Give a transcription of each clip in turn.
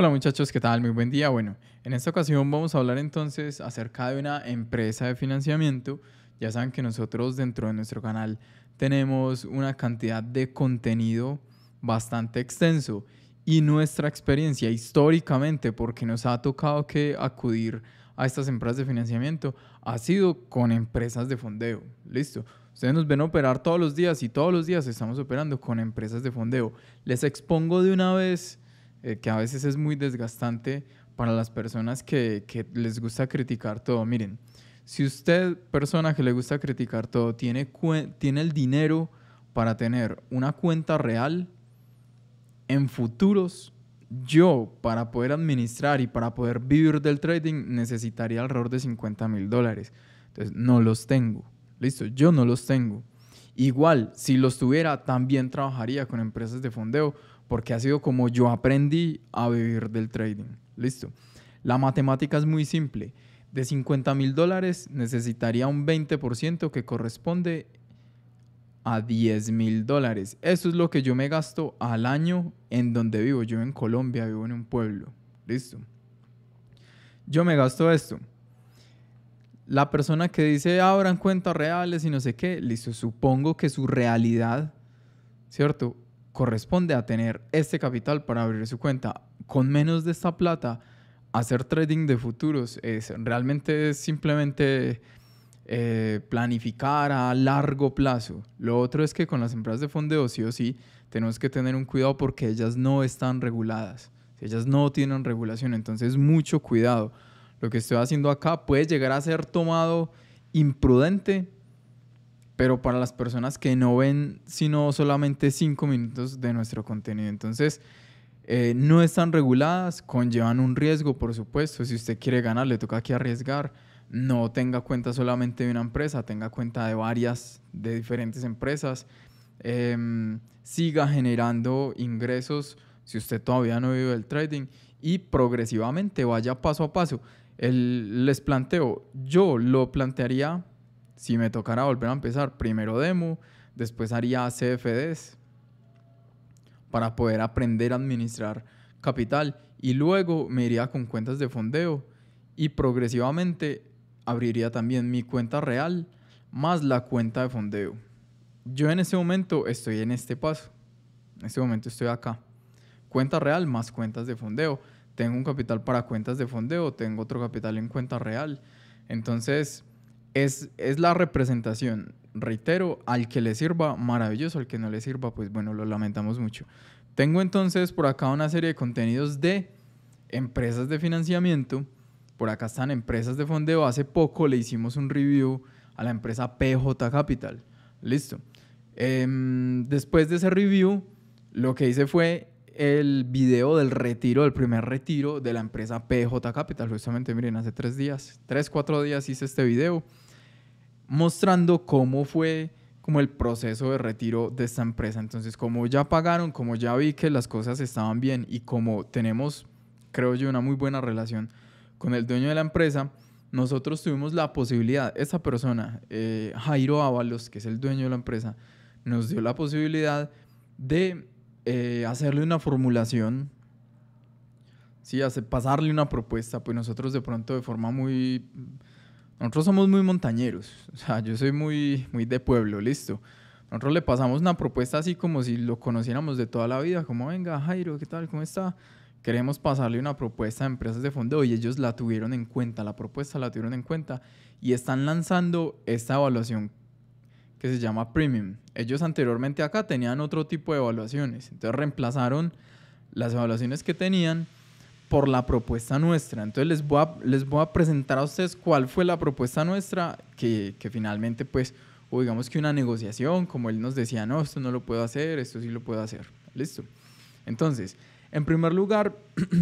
Hola muchachos, ¿qué tal? Muy buen día. Bueno, en esta ocasión vamos a hablar entonces acerca de una empresa de financiamiento. Ya saben que nosotros dentro de nuestro canal tenemos una cantidad de contenido bastante extenso y nuestra experiencia históricamente, porque nos ha tocado que acudir a estas empresas de financiamiento, ha sido con empresas de fondeo. Listo. Ustedes nos ven operar todos los días y todos los días estamos operando con empresas de fondeo. Les expongo de una vez eh, que a veces es muy desgastante para las personas que, les gusta criticar todo. Miren, si usted, persona que le gusta criticar todo, tiene, tiene el dinero para tener una cuenta real en futuros, yo para poder administrar y para poder vivir del trading necesitaría alrededor de 50 mil dólares. Entonces, no los tengo. Listo, yo no los tengo. Igual, si los tuviera, también trabajaría con empresas de fondeo porque ha sido como yo aprendí a vivir del trading. Listo. La matemática es muy simple. De 50 mil dólares necesitaría un 20% que corresponde a 10 mil dólares. Eso es lo que yo me gasto al año en donde vivo. Yo en Colombia vivo en un pueblo. Listo. Yo me gasto esto. La persona que dice abran cuentas reales y no sé qué, listo, supongo que su realidad, ¿cierto? corresponde a tener este capital para abrir su cuenta. Con menos de esta plata, hacer trading de futuros es realmente simplemente eh, planificar a largo plazo. Lo otro es que con las empresas de fondeo sí o sí tenemos que tener un cuidado porque ellas no están reguladas. Ellas no tienen regulación, entonces mucho cuidado. Lo que estoy haciendo acá puede llegar a ser tomado imprudente pero para las personas que no ven sino solamente cinco minutos de nuestro contenido. Entonces, eh, no están reguladas, conllevan un riesgo, por supuesto. Si usted quiere ganar, le toca aquí arriesgar. No tenga cuenta solamente de una empresa, tenga cuenta de varias, de diferentes empresas. Em, siga generando ingresos si usted todavía no vive el trading y progresivamente vaya paso a paso. El, les planteo, yo lo plantearía si me tocara volver a empezar, primero demo, después haría CFDs para poder aprender a administrar capital y luego me iría con cuentas de fondeo y progresivamente abriría también mi cuenta real más la cuenta de fondeo. Yo en ese momento estoy en este paso. En este momento estoy acá. Cuenta real más cuentas de fondeo. Tengo un capital para cuentas de fondeo, tengo otro capital en cuenta real. Entonces, es, la representación, reitero, al que le sirva, maravilloso, al que no le sirva, pues bueno, lo lamentamos mucho. Tengo entonces por acá una serie de contenidos de empresas de financiamiento. Por acá están empresas de fondeo. Hace poco le hicimos un review a la empresa PJ Capital. Listo. Em, después de ese review, lo que hice fue el video del retiro, del primer retiro de la empresa PJ Capital. Justamente, miren, hace tres días, tres, cuatro días hice este video mostrando cómo fue como el proceso de retiro de esta empresa. Entonces, como ya pagaron, como ya vi que las cosas estaban bien y como tenemos, creo yo, una muy buena relación con el dueño de la empresa, nosotros tuvimos la posibilidad, Esa persona, eh, Jairo Ábalos, que es el dueño de la empresa, nos dio la posibilidad de eh, hacerle una formulación, sí, pasarle una propuesta, pues nosotros de pronto de forma muy... Nosotros somos muy montañeros, o sea, yo soy muy, muy de pueblo, listo. Nosotros le pasamos una propuesta así como si lo conociéramos de toda la vida, como venga Jairo, ¿qué tal? ¿Cómo está? Queremos pasarle una propuesta a empresas de fondo y ellos la tuvieron en cuenta, la propuesta la tuvieron en cuenta y están lanzando esta evaluación que se llama Premium. Ellos anteriormente acá tenían otro tipo de evaluaciones, entonces reemplazaron las evaluaciones que tenían por la propuesta nuestra. Entonces les voy a, les voy a presentar a ustedes cuál fue la propuesta nuestra, que, que finalmente pues, o digamos que una negociación, como él nos decía, no, esto no lo puedo hacer, esto sí lo puedo hacer. Listo. Entonces, en primer lugar,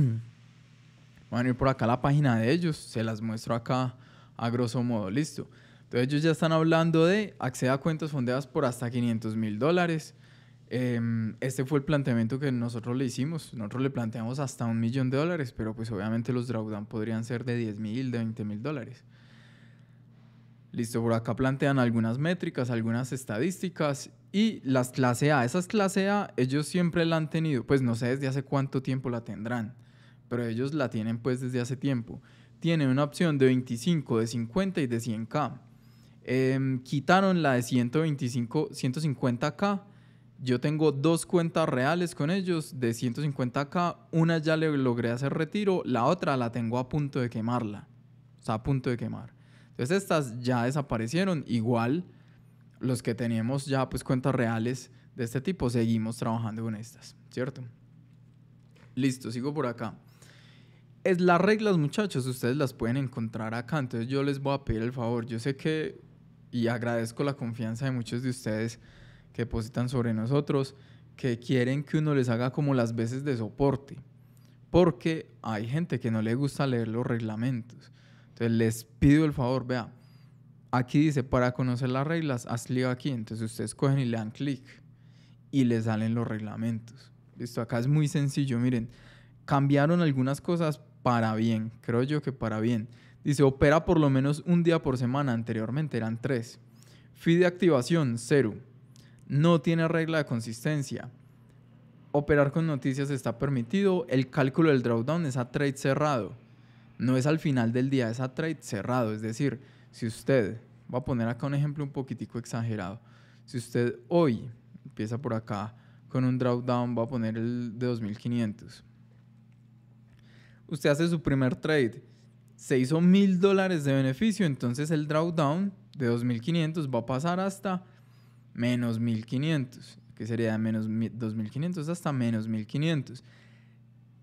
van a ir por acá a la página de ellos, se las muestro acá a grosso modo, listo. Entonces ellos ya están hablando de acceder a cuentas fondeadas por hasta 500 mil dólares. Em, este fue el planteamiento que nosotros le hicimos. Nosotros le planteamos hasta un millón de dólares, pero pues obviamente los drawdown podrían ser de 10 mil, de 20 mil dólares. Listo, por acá plantean algunas métricas, algunas estadísticas y las clase A. Esas clase A ellos siempre la han tenido, pues no sé desde hace cuánto tiempo la tendrán, pero ellos la tienen pues desde hace tiempo. Tienen una opción de 25, de 50 y de 100K. Em, quitaron la de 125, 150K. Yo tengo dos cuentas reales con ellos de 150K. Una ya le logré hacer retiro, la otra la tengo a punto de quemarla. Está a punto de quemar. Entonces estas ya desaparecieron. Igual los que teníamos ya pues cuentas reales de este tipo, seguimos trabajando con estas, ¿cierto? Listo, sigo por acá. Es las reglas, muchachos, ustedes las pueden encontrar acá. Entonces yo les voy a pedir el favor. Yo sé que y agradezco la confianza de muchos de ustedes que depositan sobre nosotros, que quieren que uno les haga como las veces de soporte, porque hay gente que no le gusta leer los reglamentos. Entonces les pido el favor, vea, aquí dice, para conocer las reglas, haz clic aquí. Entonces ustedes cogen y le dan clic y les salen los reglamentos. Listo, acá es muy sencillo, miren, cambiaron algunas cosas para bien, creo yo que para bien. Dice, opera por lo menos un día por semana, anteriormente eran tres. Fee de activación, cero. No tiene regla de consistencia. Operar con noticias está permitido. El cálculo del drawdown es a trade cerrado. No es al final del día, es a trade cerrado. Es decir, si usted, voy a poner acá un ejemplo un poquitico exagerado. Si usted hoy empieza por acá con un drawdown, voy a poner el de 2500. Usted hace su primer trade se hizo mil dólares de beneficio, entonces el drawdown de 2.500 va a pasar hasta menos 1.500, que sería menos 2.500 hasta menos 1.500.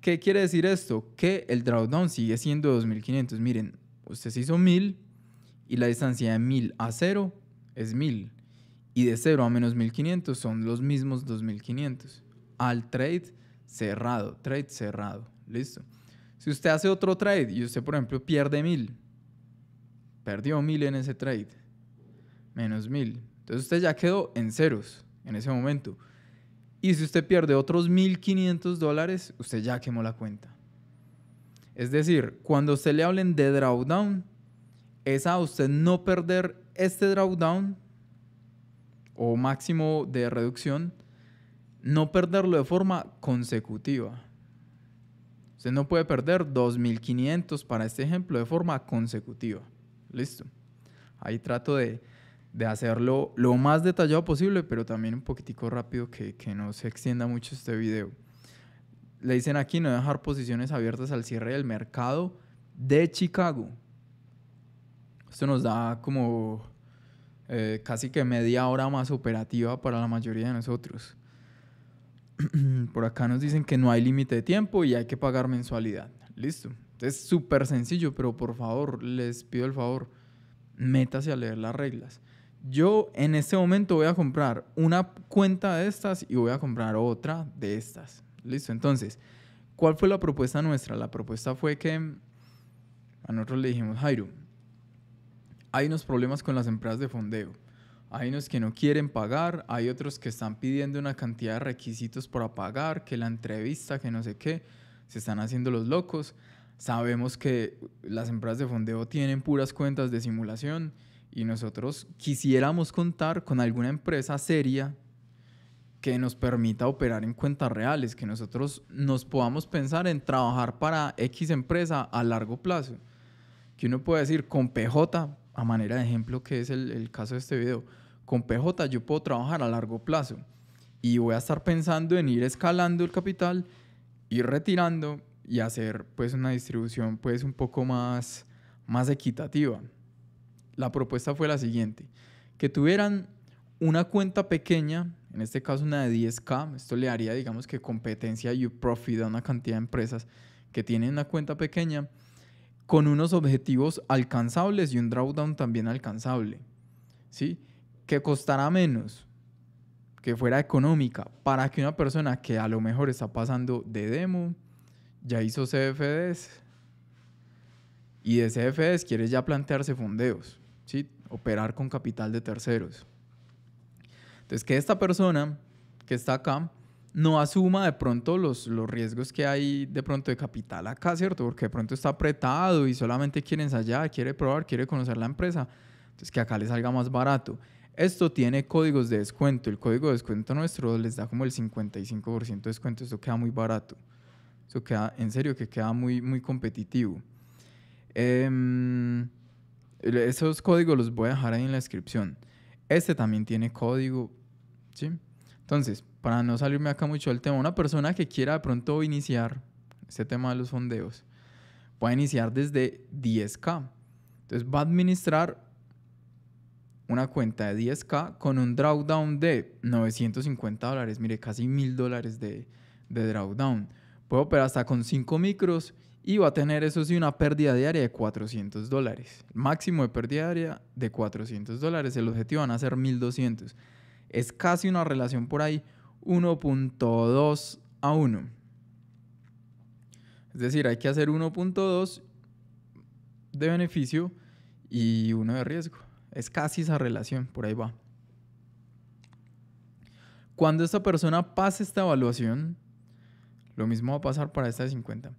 ¿Qué quiere decir esto? Que el drawdown sigue siendo 2.500. Miren, usted se hizo 1.000 y la distancia de 1.000 a 0 es 1.000. Y de 0 a menos 1.500 son los mismos 2.500. Al trade cerrado, trade cerrado. Listo. Si usted hace otro trade y usted, por ejemplo, pierde mil, perdió mil en ese trade, menos mil. Entonces usted ya quedó en ceros en ese momento. Y si usted pierde otros 1.500 dólares, usted ya quemó la cuenta. Es decir, cuando se usted le hablen de drawdown, es a usted no perder este drawdown o máximo de reducción, no perderlo de forma consecutiva. Usted no puede perder 2.500 para este ejemplo de forma consecutiva. Listo. Ahí trato de, de, hacerlo lo más detallado posible, pero también un poquitico rápido que, que no se extienda mucho este video. Le dicen aquí no dejar posiciones abiertas al cierre del mercado de Chicago. Esto nos da como eh, casi que media hora más operativa para la mayoría de nosotros. por acá nos dicen que no hay límite de tiempo y hay que pagar mensualidad. Listo. Es súper sencillo, pero por favor, les pido el favor, métase a leer las reglas. Yo en este momento voy a comprar una cuenta de estas y voy a comprar otra de estas. Listo. Entonces, ¿cuál fue la propuesta nuestra? La propuesta fue que a nosotros le dijimos, Jairo, hay unos problemas con las empresas de fondeo hay unos que no quieren pagar, hay otros que están pidiendo una cantidad de requisitos para pagar, que la entrevista, que no sé qué, se están haciendo los locos. Sabemos que las empresas de fondeo tienen puras cuentas de simulación y nosotros quisiéramos contar con alguna empresa seria que nos permita operar en cuentas reales, que nosotros nos podamos pensar en trabajar para X empresa a largo plazo. Que uno puede decir con PJ, a manera de ejemplo, que es el, el caso de este video, con PJ yo puedo trabajar a largo plazo y voy a estar pensando en ir escalando el capital, ir retirando y hacer pues una distribución pues un poco más, más equitativa. La propuesta fue la siguiente, que tuvieran una cuenta pequeña, en este caso una de 10K, esto le haría digamos que competencia y profit a una cantidad de empresas que tienen una cuenta pequeña, con unos objetivos alcanzables y un drawdown también alcanzable. ¿sí? que costara menos, que fuera económica, para que una persona que a lo mejor está pasando de demo, ya hizo CFDs y de CFDs quiere ya plantearse fondeos, ¿sí? operar con capital de terceros. Entonces, que esta persona que está acá no asuma de pronto los, los riesgos que hay de pronto de capital acá, ¿cierto? Porque de pronto está apretado y solamente quiere ensayar, quiere probar, quiere conocer la empresa. Entonces, que acá le salga más barato. Esto tiene códigos de descuento. El código de descuento nuestro les da como el 55% de descuento. Esto queda muy barato. Eso queda, en serio, que queda muy, muy competitivo. Em, esos códigos los voy a dejar ahí en la descripción. Este también tiene código. ¿sí? Entonces, para no salirme acá mucho del tema, una persona que quiera de pronto iniciar este tema de los fondeos, puede iniciar desde 10K. Entonces va a administrar una cuenta de 10K con un drawdown de 950 dólares, mire, casi 1000 dólares de, drawdown. puedo operar hasta con 5 micros y va a tener, eso sí, una pérdida diaria de 400 dólares. Máximo de pérdida diaria de 400 dólares. El objetivo van a ser 1200. Es casi una relación por ahí 1.2 a 1. Es decir, hay que hacer 1.2 de beneficio y 1 de riesgo. Es casi esa relación, por ahí va. Cuando esta persona pase esta evaluación, lo mismo va a pasar para esta de 50.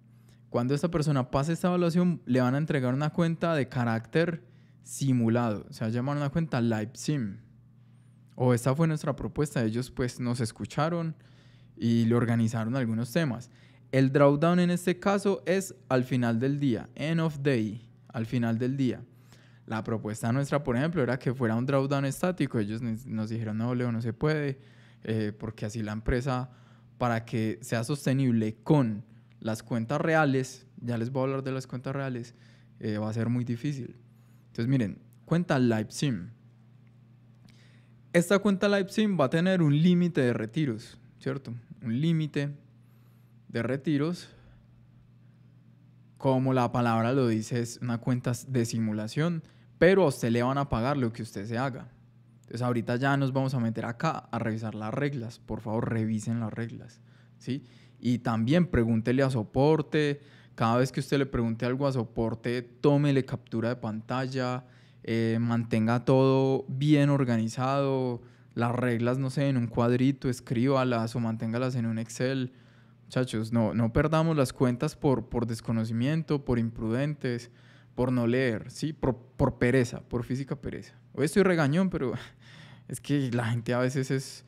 Cuando esta persona pase esta evaluación, le van a entregar una cuenta de carácter simulado. Se va a llamar una cuenta Live Sim. O esta fue nuestra propuesta. Ellos pues nos escucharon y le organizaron algunos temas. El drawdown en este caso es al final del día, end of day, al final del día. La propuesta nuestra, por ejemplo, era que fuera un drawdown estático. Ellos nos dijeron, no, Leo, no se puede, eh, porque así la empresa, para que sea sostenible con las cuentas reales, ya les voy a hablar de las cuentas reales, eh, va a ser muy difícil. Entonces, miren, cuenta LiveSim. Esta cuenta LiveSim va a tener un límite de retiros, ¿cierto? Un límite de retiros como la palabra lo dice, es una cuenta de simulación, pero a usted le van a pagar lo que usted se haga. Entonces ahorita ya nos vamos a meter acá a revisar las reglas. Por favor, revisen las reglas. ¿sí? Y también pregúntele a soporte. Cada vez que usted le pregunte algo a soporte, tómele captura de pantalla, eh, mantenga todo bien organizado, las reglas, no sé, en un cuadrito, escríbalas o manténgalas en un Excel no, no perdamos las cuentas por, desconocimiento, por imprudentes, por no leer, ¿sí? Por, pereza, por física pereza. Hoy estoy regañón, pero es que la gente a veces es,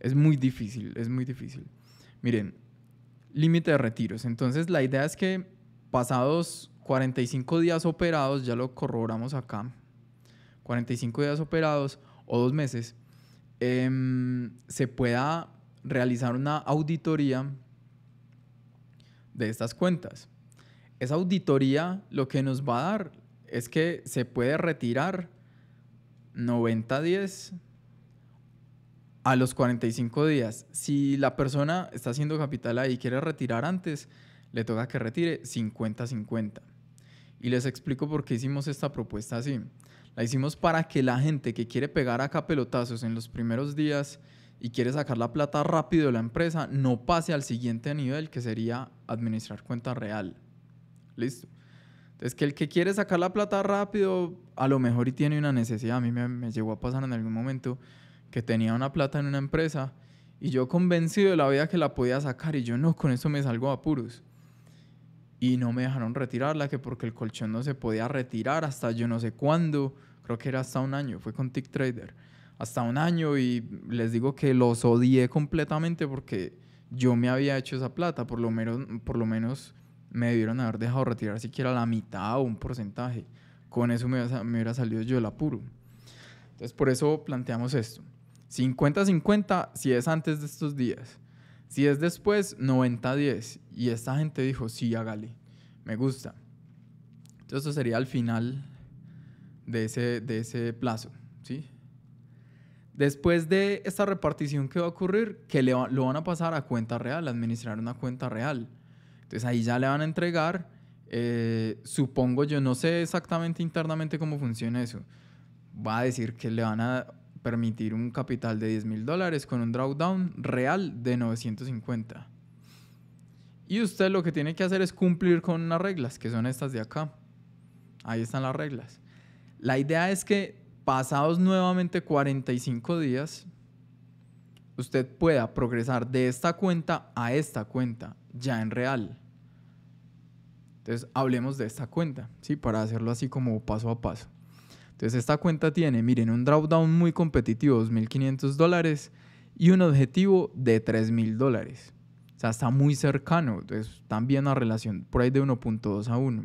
es muy difícil, es muy difícil. Miren, límite de retiros. Entonces la idea es que pasados 45 días operados, ya lo corroboramos acá, 45 días operados o dos meses, em, se pueda realizar una auditoría de estas cuentas. Esa auditoría lo que nos va a dar es que se puede retirar 90-10 a los 45 días. Si la persona está haciendo capital ahí y quiere retirar antes, le toca que retire 50-50. Y les explico por qué hicimos esta propuesta así. La hicimos para que la gente que quiere pegar acá pelotazos en los primeros días y quiere sacar la plata rápido de la empresa, no pase al siguiente nivel que sería administrar cuenta real. Listo. Entonces, que el que quiere sacar la plata rápido, a lo mejor y tiene una necesidad. A mí me, llegó a pasar en algún momento que tenía una plata en una empresa y yo convencido de la vida que la podía sacar y yo no, con eso me salgo a apuros. Y no me dejaron retirarla, que porque el colchón no se podía retirar hasta yo no sé cuándo, creo que era hasta un año, fue con Tick Trader hasta un año y les digo que los odié completamente porque yo me había hecho esa plata, por lo menos, por lo menos me debieron haber dejado retirar siquiera la mitad o un porcentaje. Con eso me hubiera, salido yo el apuro. Entonces por eso planteamos esto. 50-50 si es antes de estos días. Si es después, 90-10. Y esta gente dijo, sí, hágale. Me gusta. Entonces eso sería el final de ese, de ese plazo. ¿sí? Después de esta repartición que va a ocurrir, que lo van a pasar a cuenta real, a administrar una cuenta real. Entonces ahí ya le van a entregar, eh, supongo yo, no sé exactamente internamente cómo funciona eso. Va a decir que le van a permitir un capital de 10 mil dólares con un drawdown real de 950. Y usted lo que tiene que hacer es cumplir con unas reglas, que son estas de acá. Ahí están las reglas. La idea es que pasados nuevamente 45 días, usted pueda progresar de esta cuenta a esta cuenta, ya en real. Entonces, hablemos de esta cuenta, ¿sí? Para hacerlo así como paso a paso. Entonces, esta cuenta tiene, miren, un drawdown muy competitivo, 2.500 dólares, y un objetivo de 3.000 dólares. O sea, está muy cercano. Entonces, también una relación por ahí de 1.2 a 1.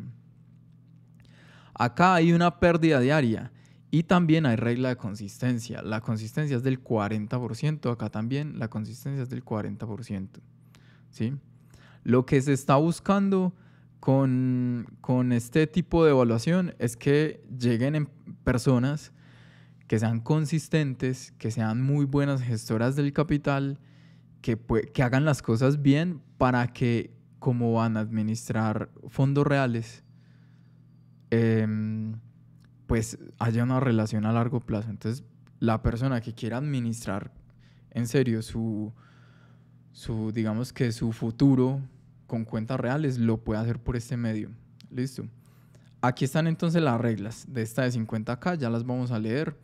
Acá hay una pérdida diaria y también hay regla de consistencia. La consistencia es del 40%. Acá también la consistencia es del 40%. ¿sí? Lo que se está buscando con, con este tipo de evaluación es que lleguen en personas que sean consistentes, que sean muy buenas gestoras del capital, que, que hagan las cosas bien para que como van a administrar fondos reales, eh, pues haya una relación a largo plazo. Entonces, la persona que quiera administrar en serio su, su digamos que su futuro con cuentas reales, lo puede hacer por este medio. Listo. Aquí están entonces las reglas de esta de 50K, ya las vamos a leer.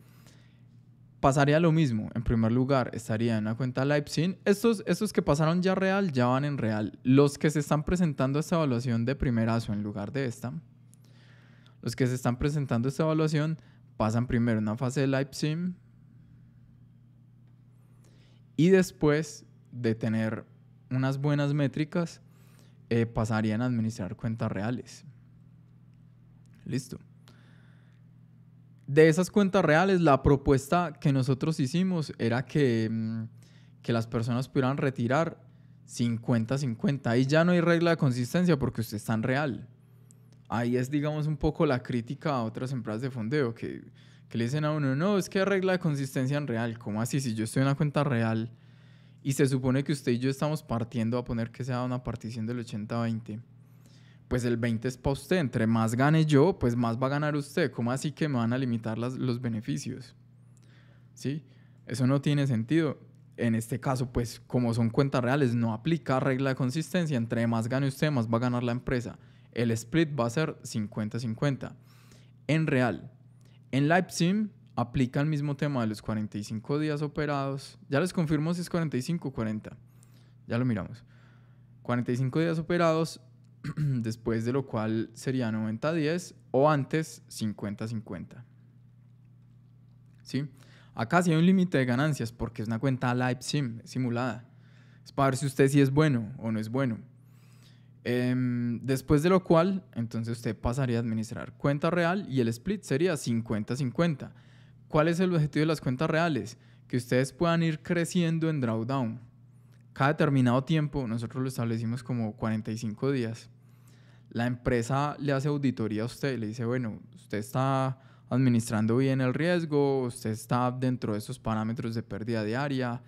Pasaría lo mismo, en primer lugar estaría en una cuenta Leipzig Estos, estos que pasaron ya real, ya van en real. Los que se están presentando a esta evaluación de primerazo en lugar de esta, los que se están presentando esta evaluación pasan primero una fase de live sim y después de tener unas buenas métricas eh, pasarían a administrar cuentas reales. Listo. De esas cuentas reales, la propuesta que nosotros hicimos era que, mm, que las personas pudieran retirar 50-50. Ahí ya no hay regla de consistencia porque usted está en real ahí es, digamos, un poco la crítica a otras empresas de fondeo que, le dicen a uno, no, es que regla de consistencia en real. ¿Cómo así? Si yo estoy en una cuenta real y se supone que usted y yo estamos partiendo a poner que sea una partición del 80-20, pues el 20 es para usted. Entre más gane yo, pues más va a ganar usted. ¿Cómo así que me van a limitar los beneficios? ¿Sí? Eso no tiene sentido. En este caso, pues como son cuentas reales, no aplica regla de consistencia. Entre más gane usted, más va a ganar la empresa el split va a ser 50-50. En real, en LiveSim aplica el mismo tema de los 45 días operados. Ya les confirmo si es 45 40. Ya lo miramos. 45 días operados, después de lo cual sería 90-10 o antes 50-50. ¿Sí? Acá sí hay un límite de ganancias porque es una cuenta live sim, simulada. Es para ver si usted sí es bueno o no es bueno. Em, después de lo cual, entonces usted pasaría a administrar cuenta real y el split sería 50-50. ¿Cuál es el objetivo de las cuentas reales? Que ustedes puedan ir creciendo en drawdown. Cada determinado tiempo, nosotros lo establecimos como 45 días, la empresa le hace auditoría a usted, le dice, bueno, usted está administrando bien el riesgo, usted está dentro de esos parámetros de pérdida diaria,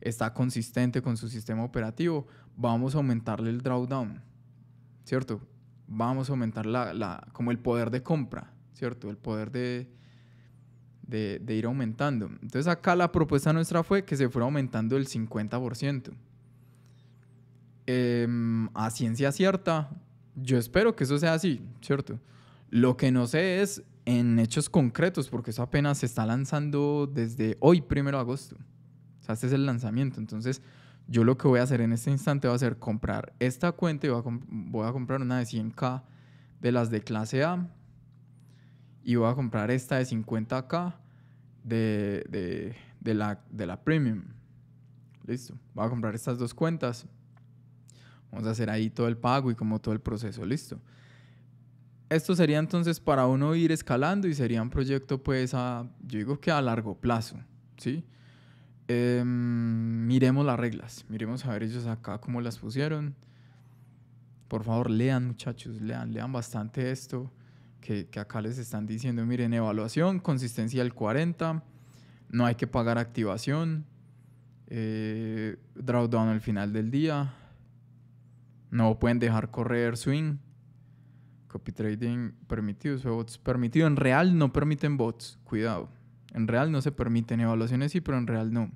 está consistente con su sistema operativo, vamos a aumentarle el drawdown ¿cierto? Vamos a aumentar la, como el poder de compra, ¿cierto? El poder de, de, ir aumentando. Entonces acá la propuesta nuestra fue que se fuera aumentando el 50%. Em, a ciencia cierta, yo espero que eso sea así, ¿cierto? Lo que no sé es en hechos concretos, porque eso apenas se está lanzando desde hoy, primero de agosto. O sea, este es el lanzamiento. Entonces, yo lo que voy a hacer en este instante va a ser comprar esta cuenta y voy a, comprar una de 100K de las de clase A y voy a comprar esta de 50K de, la, de la premium. Listo, voy a comprar estas dos cuentas. Vamos a hacer ahí todo el pago y como todo el proceso, listo. Esto sería entonces para uno ir escalando y sería un proyecto pues a, yo digo que a largo plazo, ¿sí? sí Em, miremos las reglas, miremos a ver ellos acá cómo las pusieron. Por favor, lean muchachos, lean, lean bastante esto que, acá les están diciendo. Miren, evaluación, consistencia el 40, no hay que pagar activación, eh, drawdown al final del día, no pueden dejar correr swing, copy trading permitido, bots permitido, en real no permiten bots, cuidado. En real no se permiten, evaluaciones sí, pero en real no.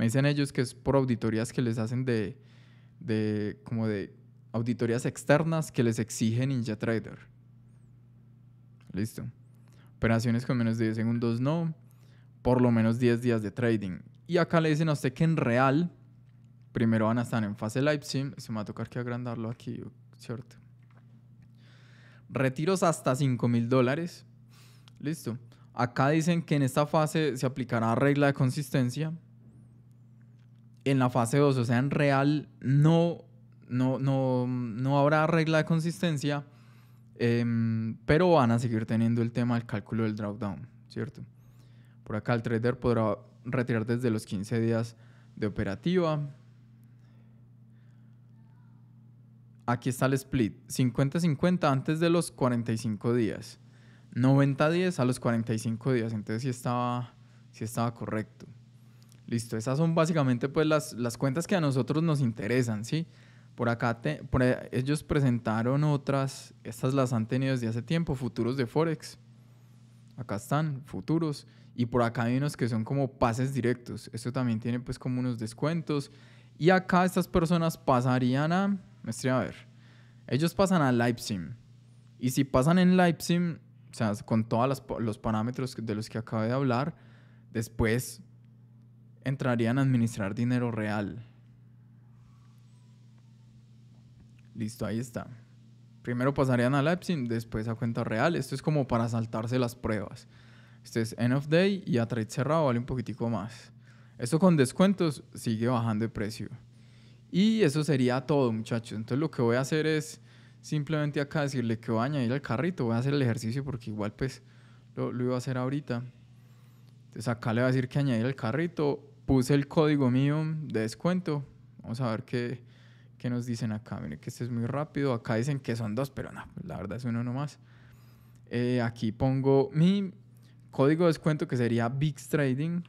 Me dicen ellos que es por auditorías que les hacen de, como de auditorías externas que les exige NinjaTrader. Listo. Operaciones con menos de 10 segundos no, por lo menos 10 días de trading. Y acá le dicen a usted que en real, primero van a estar en fase live sim, se me va a tocar que agrandarlo aquí, ¿cierto? Retiros hasta 5 mil dólares. Listo. Acá dicen que en esta fase se aplicará regla de consistencia en la fase 2, o sea, en real, no, no, no, no habrá regla de consistencia, em, pero van a seguir teniendo el tema del cálculo del drawdown, ¿cierto? Por acá el trader podrá retirar desde los 15 días de operativa. Aquí está el split, 50-50 antes de los 45 días, 90-10 a los 45 días, entonces sí estaba, sí estaba correcto. Listo, esas son básicamente pues las, las cuentas que a nosotros nos interesan, ¿sí? Por acá te, eh, ellos presentaron otras, estas las han tenido desde hace tiempo, futuros de Forex. Acá están, futuros. Y por acá hay unos que son como pases directos. Esto también tiene pues como unos descuentos. Y acá estas personas pasarían a, me estoy a ver, ellos pasan a LiveSim. Y si pasan en LiveSim, o sea, con todos los parámetros de los que acabo de hablar, después entrarían a administrar dinero real. Listo, ahí está. Primero pasarían a Epsim, después a cuenta real. Esto es como para saltarse las pruebas. Este es end of day y a trade cerrado vale un poquitico más. Esto con descuentos sigue bajando de precio. Y eso sería todo, muchachos. Entonces lo que voy a hacer es simplemente acá decirle que voy a añadir al carrito. Voy a hacer el ejercicio porque igual pues lo iba a hacer ahorita. Entonces este, acá le va a decir que añadir el carrito. Puse el código mío de descuento. Vamos a ver qué, nos dicen acá. Miren que este es muy rápido. Acá dicen que son dos, pero no, la verdad es uno nomás. Eh, aquí pongo mi código de descuento que sería Big Trading.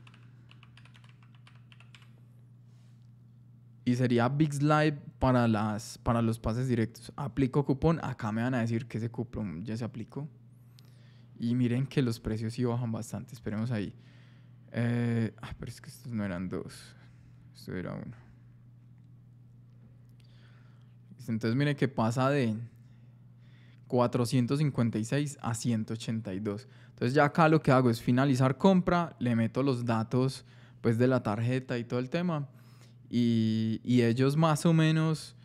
Y sería Big Live para, las, para los pases directos. Aplico cupón. Acá me van a decir que ese cupón ya se aplicó. Y miren que los precios sí bajan bastante, esperemos ahí. Eh, ah, pero es que estos no eran dos, esto era uno. Entonces miren que pasa de 456 a 182. Entonces ya acá lo que hago es finalizar compra, le meto los datos pues de la tarjeta y todo el tema. Y, y ellos más o menos,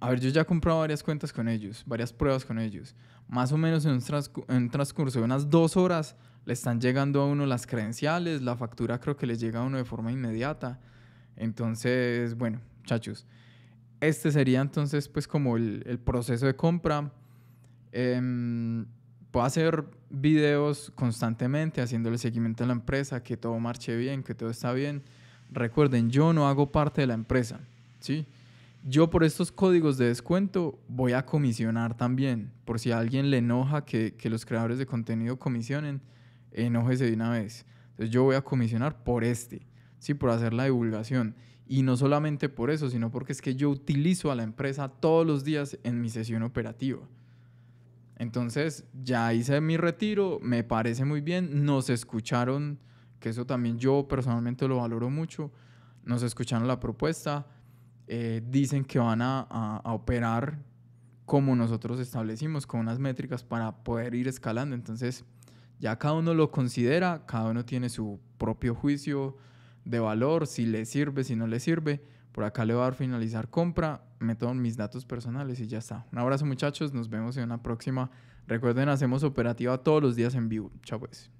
a ver, yo ya he comprado varias cuentas con ellos, varias pruebas con ellos más o menos en un, transcurso de unas dos horas le están llegando a uno las credenciales, la factura creo que le llega a uno de forma inmediata. Entonces, bueno, chachos, este sería entonces pues como el, proceso de compra. Em, puedo hacer videos constantemente haciéndole seguimiento a la empresa, que todo marche bien, que todo está bien. Recuerden, yo no hago parte de la empresa, ¿sí? sí yo por estos códigos de descuento voy a comisionar también, por si a alguien le enoja que, los creadores de contenido comisionen, enójese de una vez. Entonces yo voy a comisionar por este, ¿sí? por hacer la divulgación. Y no solamente por eso, sino porque es que yo utilizo a la empresa todos los días en mi sesión operativa. Entonces, ya hice mi retiro, me parece muy bien, nos escucharon, que eso también yo personalmente lo valoro mucho, nos escucharon la propuesta, eh, dicen que van a, operar como nosotros establecimos, con unas métricas para poder ir escalando. Entonces, ya cada uno lo considera, cada uno tiene su propio juicio de valor, si le sirve, si no le sirve. Por acá le voy a dar finalizar compra, meto mis datos personales y ya está. Un abrazo muchachos, nos vemos en una próxima. Recuerden, hacemos operativa todos los días en vivo. Chao pues.